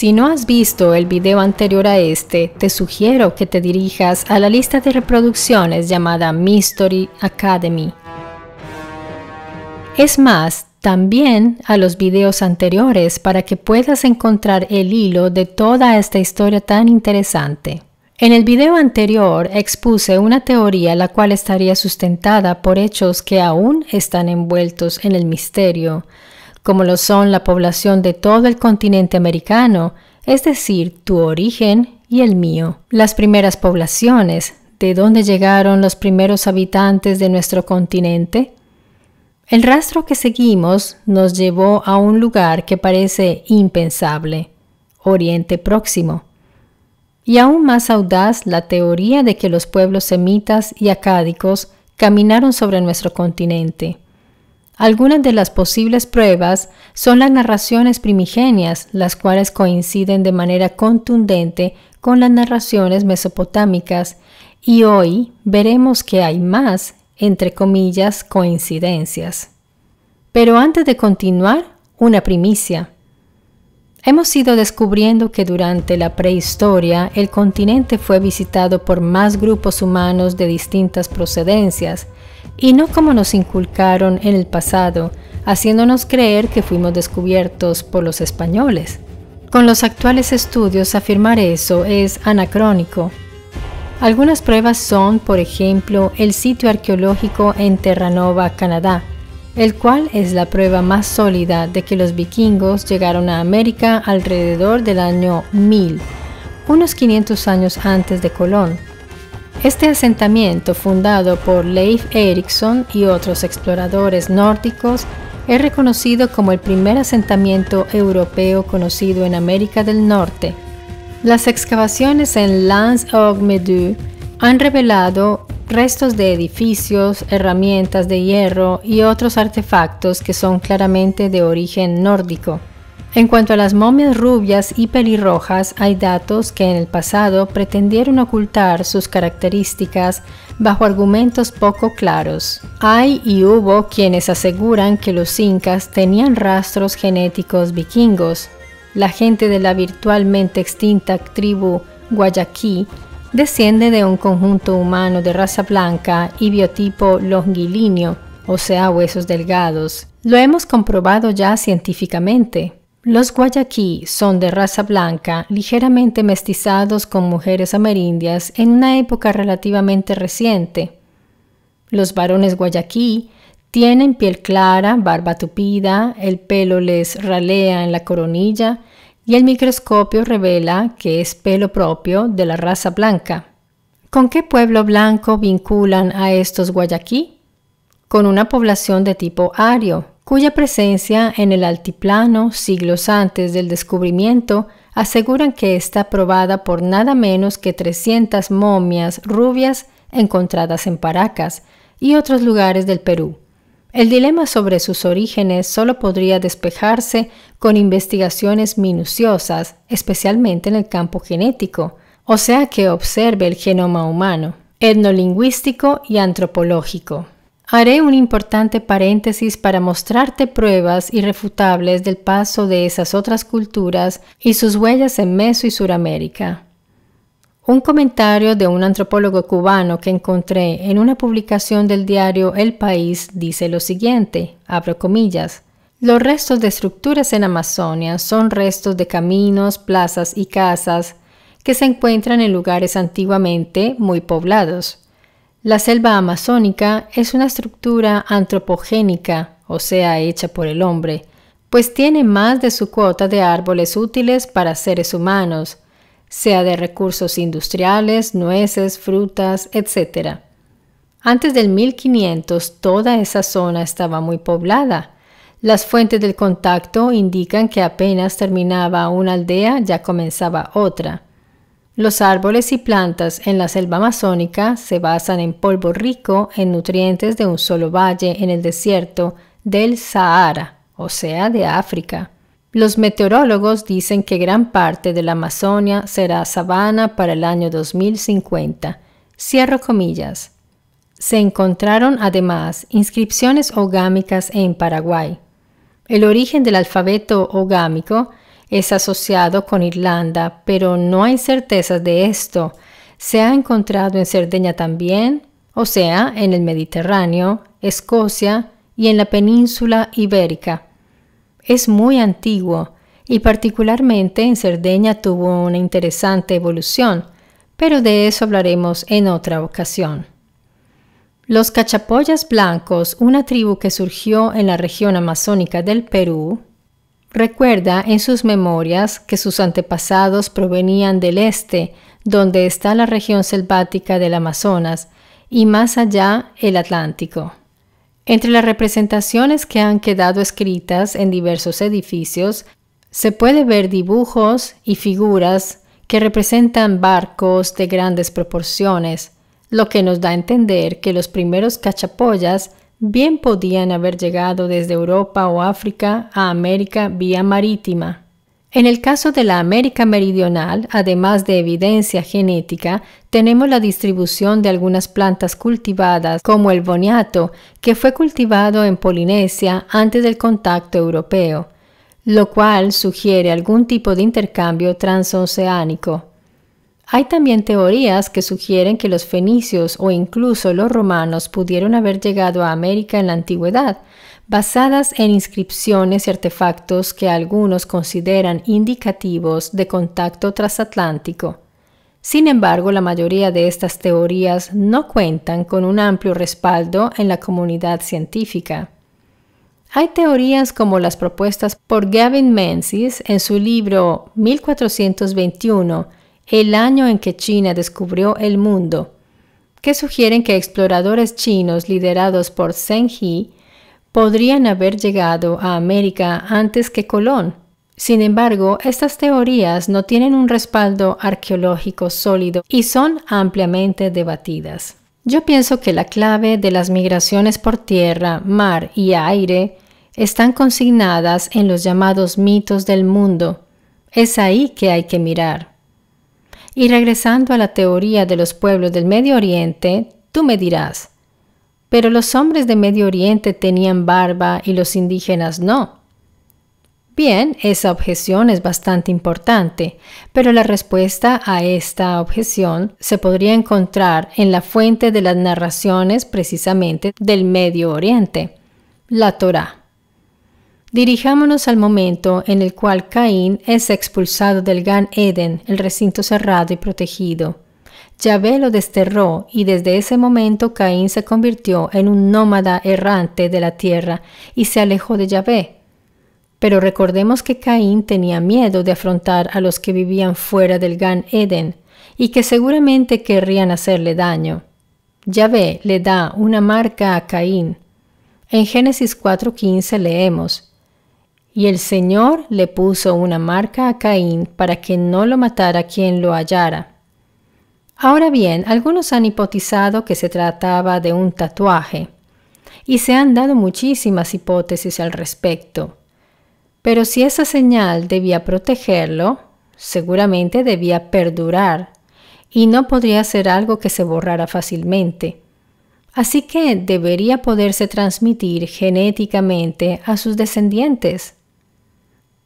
Si no has visto el video anterior a este, te sugiero que te dirijas a la lista de reproducciones llamada Mystery Academy. Es más, también a los videos anteriores para que puedas encontrar el hilo de toda esta historia tan interesante. En el video anterior expuse una teoría la cual estaría sustentada por hechos que aún están envueltos en el misterio, como lo son la población de todo el continente americano, es decir, tu origen y el mío. Las primeras poblaciones, de dónde llegaron los primeros habitantes de nuestro continente. El rastro que seguimos nos llevó a un lugar que parece impensable, Oriente Próximo. Y aún más audaz la teoría de que los pueblos semitas y acádicos caminaron sobre nuestro continente. Algunas de las posibles pruebas son las narraciones primigenias, las cuales coinciden de manera contundente con las narraciones mesopotámicas, y hoy veremos que hay más, entre comillas, coincidencias. Pero antes de continuar, una primicia. Hemos ido descubriendo que durante la prehistoria el continente fue visitado por más grupos humanos de distintas procedencias, y no como nos inculcaron en el pasado, haciéndonos creer que fuimos descubiertos por los españoles. Con los actuales estudios afirmar eso es anacrónico. Algunas pruebas son, por ejemplo, el sitio arqueológico en Terranova, Canadá, el cual es la prueba más sólida de que los vikingos llegaron a América alrededor del año 1000, unos 500 años antes de Colón este asentamiento, fundado por Leif Erikson y otros exploradores nórdicos, es reconocido como el primer asentamiento europeo conocido en América del Norte. Las excavaciones en of Medu han revelado restos de edificios, herramientas de hierro y otros artefactos que son claramente de origen nórdico. En cuanto a las momias rubias y pelirrojas, hay datos que en el pasado pretendieron ocultar sus características bajo argumentos poco claros. Hay y hubo quienes aseguran que los incas tenían rastros genéticos vikingos. La gente de la virtualmente extinta tribu Guayaquí desciende de un conjunto humano de raza blanca y biotipo longilíneo, o sea, huesos delgados. Lo hemos comprobado ya científicamente. Los guayaquí son de raza blanca, ligeramente mestizados con mujeres amerindias en una época relativamente reciente. Los varones guayaquí tienen piel clara, barba tupida, el pelo les ralea en la coronilla y el microscopio revela que es pelo propio de la raza blanca. ¿Con qué pueblo blanco vinculan a estos guayaquí? Con una población de tipo ario, cuya presencia en el altiplano siglos antes del descubrimiento aseguran que está probada por nada menos que 300 momias rubias encontradas en Paracas y otros lugares del Perú. El dilema sobre sus orígenes solo podría despejarse con investigaciones minuciosas, especialmente en el campo genético, o sea que observe el genoma humano, etnolingüístico y antropológico. Haré un importante paréntesis para mostrarte pruebas irrefutables del paso de esas otras culturas y sus huellas en Meso y Suramérica. Un comentario de un antropólogo cubano que encontré en una publicación del diario El País dice lo siguiente, abro comillas, los restos de estructuras en Amazonia son restos de caminos, plazas y casas que se encuentran en lugares antiguamente muy poblados. La selva amazónica es una estructura antropogénica, o sea, hecha por el hombre, pues tiene más de su cuota de árboles útiles para seres humanos, sea de recursos industriales, nueces, frutas, etc. Antes del 1500 toda esa zona estaba muy poblada. Las fuentes del contacto indican que apenas terminaba una aldea ya comenzaba otra. Los árboles y plantas en la selva amazónica se basan en polvo rico en nutrientes de un solo valle en el desierto del Sahara, o sea, de África. Los meteorólogos dicen que gran parte de la Amazonia será sabana para el año 2050. Cierro comillas. Se encontraron además inscripciones ogámicas en Paraguay. El origen del alfabeto ogámico es asociado con Irlanda, pero no hay certezas de esto. Se ha encontrado en Cerdeña también, o sea, en el Mediterráneo, Escocia y en la península ibérica. Es muy antiguo y particularmente en Cerdeña tuvo una interesante evolución, pero de eso hablaremos en otra ocasión. Los cachapoyas blancos, una tribu que surgió en la región amazónica del Perú, Recuerda en sus memorias que sus antepasados provenían del este, donde está la región selvática del Amazonas, y más allá el Atlántico. Entre las representaciones que han quedado escritas en diversos edificios, se puede ver dibujos y figuras que representan barcos de grandes proporciones, lo que nos da a entender que los primeros cachapoyas bien podían haber llegado desde Europa o África a América vía marítima. En el caso de la América Meridional, además de evidencia genética, tenemos la distribución de algunas plantas cultivadas, como el boniato, que fue cultivado en Polinesia antes del contacto europeo, lo cual sugiere algún tipo de intercambio transoceánico. Hay también teorías que sugieren que los fenicios o incluso los romanos pudieron haber llegado a América en la antigüedad, basadas en inscripciones y artefactos que algunos consideran indicativos de contacto transatlántico. Sin embargo, la mayoría de estas teorías no cuentan con un amplio respaldo en la comunidad científica. Hay teorías como las propuestas por Gavin Menzies en su libro 1421 el año en que China descubrió el mundo, que sugieren que exploradores chinos liderados por Zheng He podrían haber llegado a América antes que Colón. Sin embargo, estas teorías no tienen un respaldo arqueológico sólido y son ampliamente debatidas. Yo pienso que la clave de las migraciones por tierra, mar y aire están consignadas en los llamados mitos del mundo. Es ahí que hay que mirar. Y regresando a la teoría de los pueblos del Medio Oriente, tú me dirás, pero los hombres de Medio Oriente tenían barba y los indígenas no. Bien, esa objeción es bastante importante, pero la respuesta a esta objeción se podría encontrar en la fuente de las narraciones precisamente del Medio Oriente, la Torá. Dirijámonos al momento en el cual Caín es expulsado del Gan Eden, el recinto cerrado y protegido. Yahvé lo desterró y desde ese momento Caín se convirtió en un nómada errante de la tierra y se alejó de Yahvé. Pero recordemos que Caín tenía miedo de afrontar a los que vivían fuera del Gan Eden y que seguramente querrían hacerle daño. Yahvé le da una marca a Caín. En Génesis 4:15 leemos, y el Señor le puso una marca a Caín para que no lo matara quien lo hallara. Ahora bien, algunos han hipotizado que se trataba de un tatuaje, y se han dado muchísimas hipótesis al respecto. Pero si esa señal debía protegerlo, seguramente debía perdurar, y no podría ser algo que se borrara fácilmente. Así que debería poderse transmitir genéticamente a sus descendientes.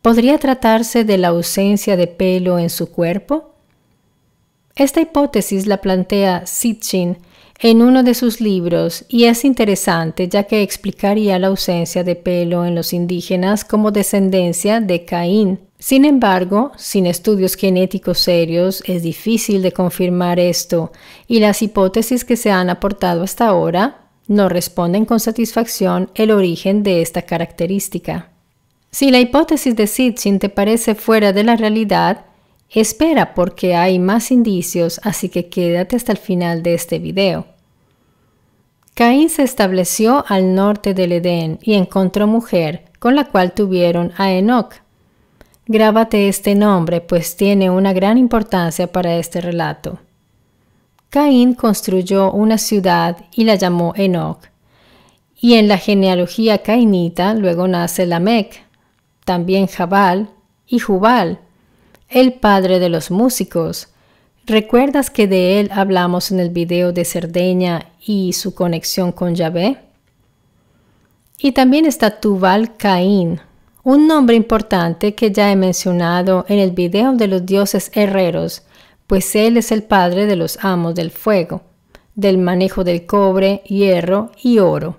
¿Podría tratarse de la ausencia de pelo en su cuerpo? Esta hipótesis la plantea Sitchin en uno de sus libros y es interesante ya que explicaría la ausencia de pelo en los indígenas como descendencia de Caín. Sin embargo, sin estudios genéticos serios es difícil de confirmar esto y las hipótesis que se han aportado hasta ahora no responden con satisfacción el origen de esta característica. Si la hipótesis de Sitchin te parece fuera de la realidad, espera porque hay más indicios, así que quédate hasta el final de este video. Caín se estableció al norte del Edén y encontró mujer, con la cual tuvieron a Enoch. Grábate este nombre, pues tiene una gran importancia para este relato. Caín construyó una ciudad y la llamó Enoch. Y en la genealogía cainita luego nace Lamec, también Jabal, y Jubal, el padre de los músicos. ¿Recuerdas que de él hablamos en el video de Cerdeña y su conexión con Yahvé? Y también está Tubal Caín, un nombre importante que ya he mencionado en el video de los dioses herreros, pues él es el padre de los amos del fuego, del manejo del cobre, hierro y oro.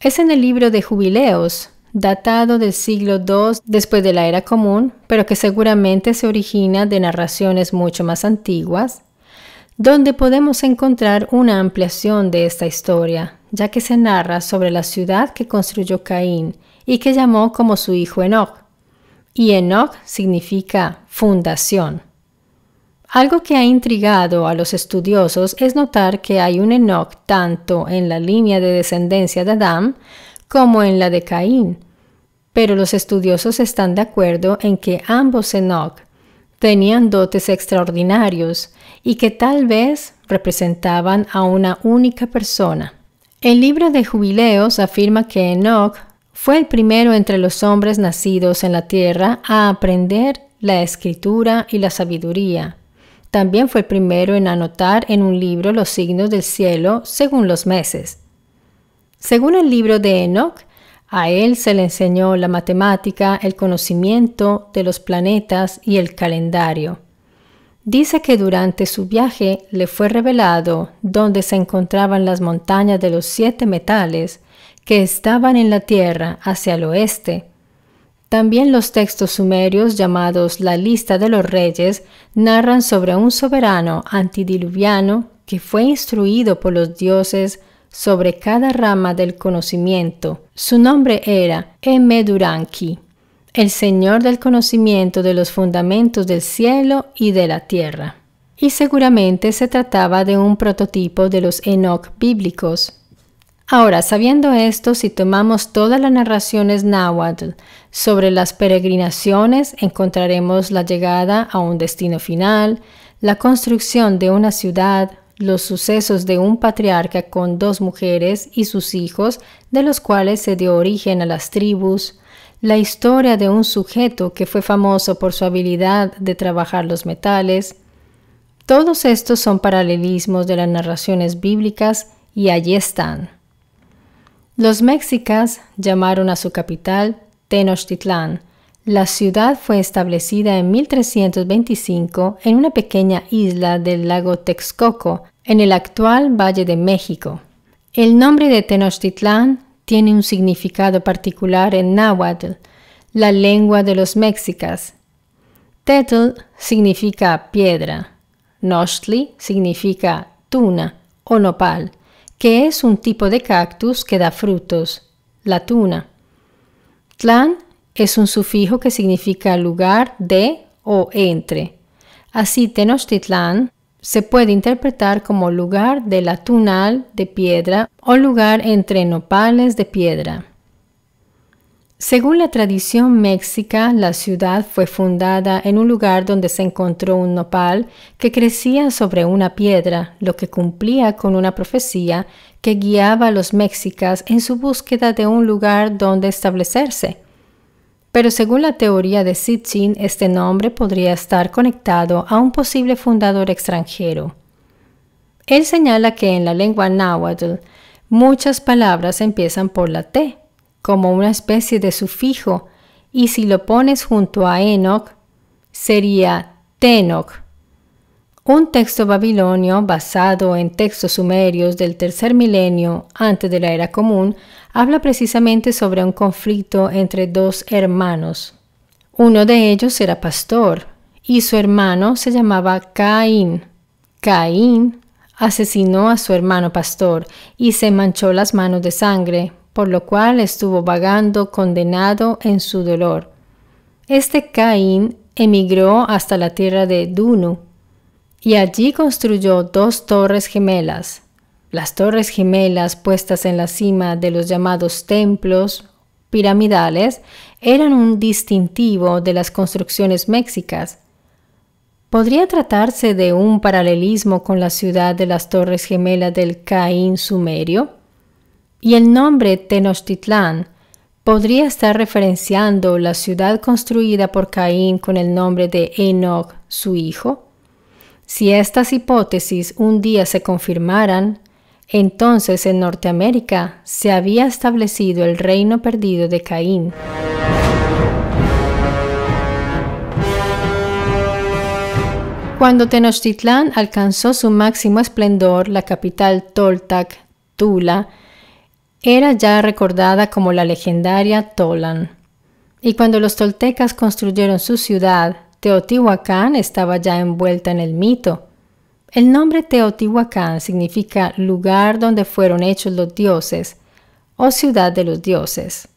Es en el libro de Jubileos, datado del siglo II después de la era común, pero que seguramente se origina de narraciones mucho más antiguas, donde podemos encontrar una ampliación de esta historia, ya que se narra sobre la ciudad que construyó Caín y que llamó como su hijo Enoch. Y Enoch significa fundación. Algo que ha intrigado a los estudiosos es notar que hay un Enoch tanto en la línea de descendencia de Adán como en la de Caín, pero los estudiosos están de acuerdo en que ambos Enoc tenían dotes extraordinarios y que tal vez representaban a una única persona. El libro de Jubileos afirma que Enoch fue el primero entre los hombres nacidos en la tierra a aprender la escritura y la sabiduría. También fue el primero en anotar en un libro los signos del cielo según los meses. Según el libro de Enoch, a él se le enseñó la matemática, el conocimiento de los planetas y el calendario. Dice que durante su viaje le fue revelado dónde se encontraban las montañas de los siete metales que estaban en la tierra hacia el oeste. También los textos sumerios llamados la lista de los reyes narran sobre un soberano antidiluviano que fue instruido por los dioses sobre cada rama del conocimiento. Su nombre era Duranki el Señor del conocimiento de los fundamentos del cielo y de la tierra. Y seguramente se trataba de un prototipo de los Enoch bíblicos. Ahora, sabiendo esto, si tomamos todas las narraciones náhuatl sobre las peregrinaciones, encontraremos la llegada a un destino final, la construcción de una ciudad, los sucesos de un patriarca con dos mujeres y sus hijos, de los cuales se dio origen a las tribus, la historia de un sujeto que fue famoso por su habilidad de trabajar los metales. Todos estos son paralelismos de las narraciones bíblicas y allí están. Los mexicas llamaron a su capital Tenochtitlán, la ciudad fue establecida en 1325 en una pequeña isla del lago Texcoco, en el actual Valle de México. El nombre de Tenochtitlán tiene un significado particular en náhuatl, la lengua de los mexicas. Tetl significa piedra, Nochtli significa tuna o nopal, que es un tipo de cactus que da frutos, la tuna. Tlán es un sufijo que significa lugar de o entre. Así Tenochtitlán se puede interpretar como lugar de la tunal de piedra o lugar entre nopales de piedra. Según la tradición mexica, la ciudad fue fundada en un lugar donde se encontró un nopal que crecía sobre una piedra, lo que cumplía con una profecía que guiaba a los mexicas en su búsqueda de un lugar donde establecerse. Pero según la teoría de Sitchin, este nombre podría estar conectado a un posible fundador extranjero. Él señala que en la lengua náhuatl muchas palabras empiezan por la T, como una especie de sufijo, y si lo pones junto a Enoch, sería Tenoch. Un texto babilonio basado en textos sumerios del tercer milenio antes de la era común habla precisamente sobre un conflicto entre dos hermanos. Uno de ellos era pastor y su hermano se llamaba Caín. Caín asesinó a su hermano pastor y se manchó las manos de sangre, por lo cual estuvo vagando condenado en su dolor. Este Caín emigró hasta la tierra de Dunu y allí construyó dos torres gemelas, las torres gemelas puestas en la cima de los llamados templos piramidales eran un distintivo de las construcciones mexicas. ¿Podría tratarse de un paralelismo con la ciudad de las torres gemelas del Caín sumerio? Y el nombre Tenochtitlán podría estar referenciando la ciudad construida por Caín con el nombre de Enoch, su hijo. Si estas hipótesis un día se confirmaran, entonces en Norteamérica se había establecido el reino perdido de Caín. Cuando Tenochtitlán alcanzó su máximo esplendor, la capital Toltac, Tula, era ya recordada como la legendaria Tolan. Y cuando los toltecas construyeron su ciudad, Teotihuacán estaba ya envuelta en el mito el nombre Teotihuacán significa lugar donde fueron hechos los dioses o ciudad de los dioses.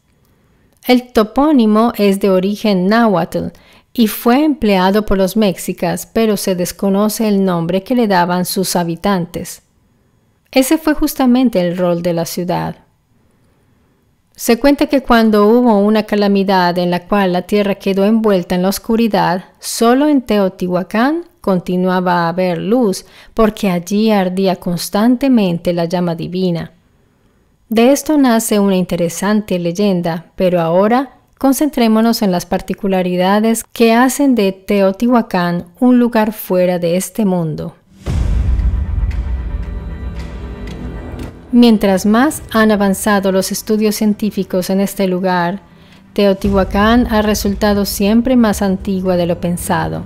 El topónimo es de origen náhuatl y fue empleado por los mexicas, pero se desconoce el nombre que le daban sus habitantes. Ese fue justamente el rol de la ciudad, se cuenta que cuando hubo una calamidad en la cual la tierra quedó envuelta en la oscuridad, solo en Teotihuacán continuaba a haber luz, porque allí ardía constantemente la llama divina. De esto nace una interesante leyenda, pero ahora concentrémonos en las particularidades que hacen de Teotihuacán un lugar fuera de este mundo. Mientras más han avanzado los estudios científicos en este lugar, Teotihuacán ha resultado siempre más antigua de lo pensado.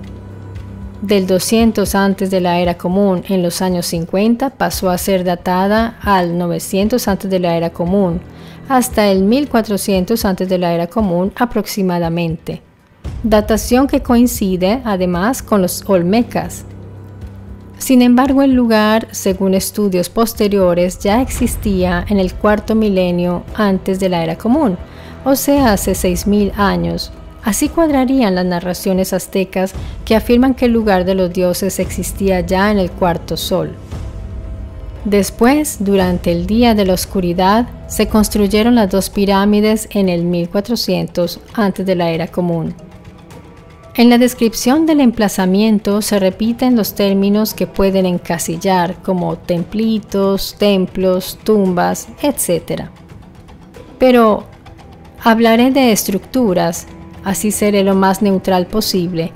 Del 200 antes de la era común en los años 50 pasó a ser datada al 900 antes de la era común, hasta el 1400 antes de la era común aproximadamente. Datación que coincide además con los olmecas, sin embargo, el lugar, según estudios posteriores, ya existía en el cuarto milenio antes de la era común, o sea, hace 6.000 años. Así cuadrarían las narraciones aztecas que afirman que el lugar de los dioses existía ya en el cuarto sol. Después, durante el Día de la Oscuridad, se construyeron las dos pirámides en el 1400 antes de la era común. En la descripción del emplazamiento se repiten los términos que pueden encasillar como templitos, templos, tumbas, etc. Pero hablaré de estructuras, así seré lo más neutral posible,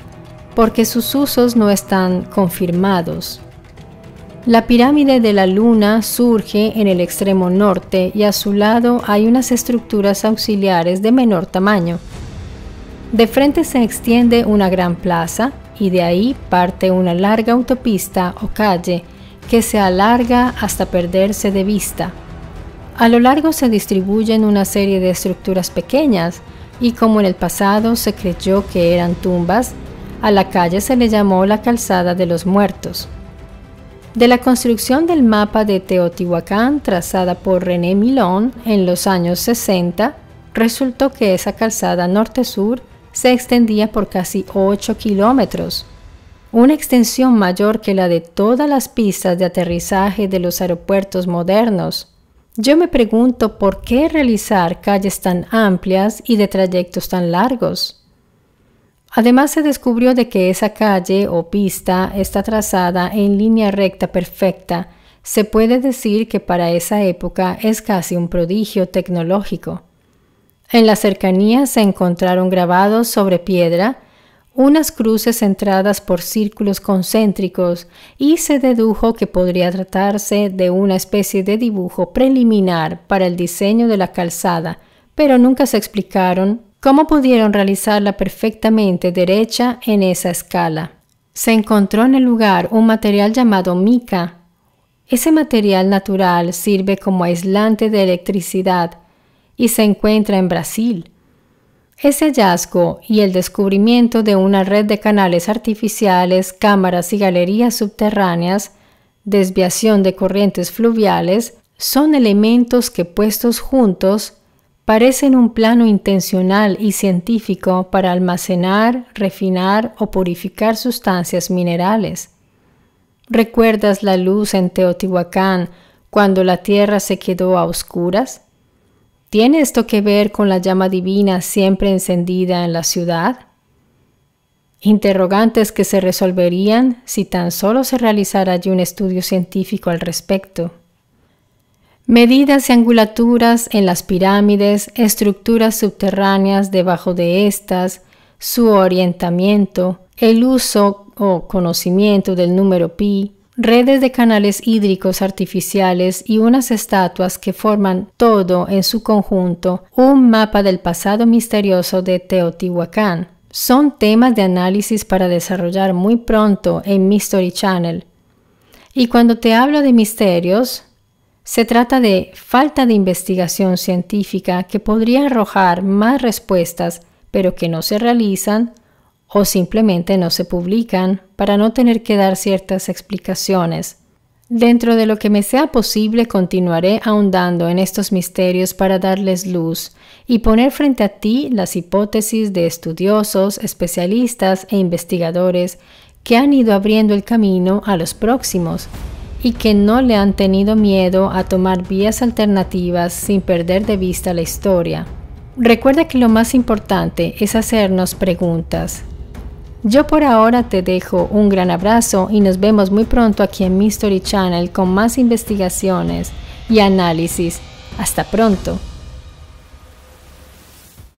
porque sus usos no están confirmados. La pirámide de la luna surge en el extremo norte y a su lado hay unas estructuras auxiliares de menor tamaño de frente se extiende una gran plaza y de ahí parte una larga autopista o calle que se alarga hasta perderse de vista. A lo largo se distribuyen una serie de estructuras pequeñas y como en el pasado se creyó que eran tumbas, a la calle se le llamó la calzada de los muertos. De la construcción del mapa de Teotihuacán trazada por René Milón en los años 60, resultó que esa calzada norte-sur se extendía por casi 8 kilómetros, una extensión mayor que la de todas las pistas de aterrizaje de los aeropuertos modernos. Yo me pregunto por qué realizar calles tan amplias y de trayectos tan largos. Además se descubrió de que esa calle o pista está trazada en línea recta perfecta. Se puede decir que para esa época es casi un prodigio tecnológico. En las cercanías se encontraron grabados sobre piedra unas cruces centradas por círculos concéntricos y se dedujo que podría tratarse de una especie de dibujo preliminar para el diseño de la calzada, pero nunca se explicaron cómo pudieron realizarla perfectamente derecha en esa escala. Se encontró en el lugar un material llamado mica. Ese material natural sirve como aislante de electricidad y se encuentra en Brasil. Ese hallazgo y el descubrimiento de una red de canales artificiales, cámaras y galerías subterráneas, desviación de corrientes fluviales, son elementos que puestos juntos parecen un plano intencional y científico para almacenar, refinar o purificar sustancias minerales. ¿Recuerdas la luz en Teotihuacán cuando la tierra se quedó a oscuras? ¿Tiene esto que ver con la llama divina siempre encendida en la ciudad? Interrogantes que se resolverían si tan solo se realizara allí un estudio científico al respecto. Medidas y angulaturas en las pirámides, estructuras subterráneas debajo de estas, su orientamiento, el uso o conocimiento del número pi, redes de canales hídricos artificiales y unas estatuas que forman todo en su conjunto un mapa del pasado misterioso de Teotihuacán. Son temas de análisis para desarrollar muy pronto en Mystery Channel. Y cuando te hablo de misterios, se trata de falta de investigación científica que podría arrojar más respuestas, pero que no se realizan, o simplemente no se publican para no tener que dar ciertas explicaciones. Dentro de lo que me sea posible continuaré ahondando en estos misterios para darles luz y poner frente a ti las hipótesis de estudiosos, especialistas e investigadores que han ido abriendo el camino a los próximos y que no le han tenido miedo a tomar vías alternativas sin perder de vista la historia. Recuerda que lo más importante es hacernos preguntas, yo por ahora te dejo un gran abrazo y nos vemos muy pronto aquí en Mystery Channel con más investigaciones y análisis. Hasta pronto.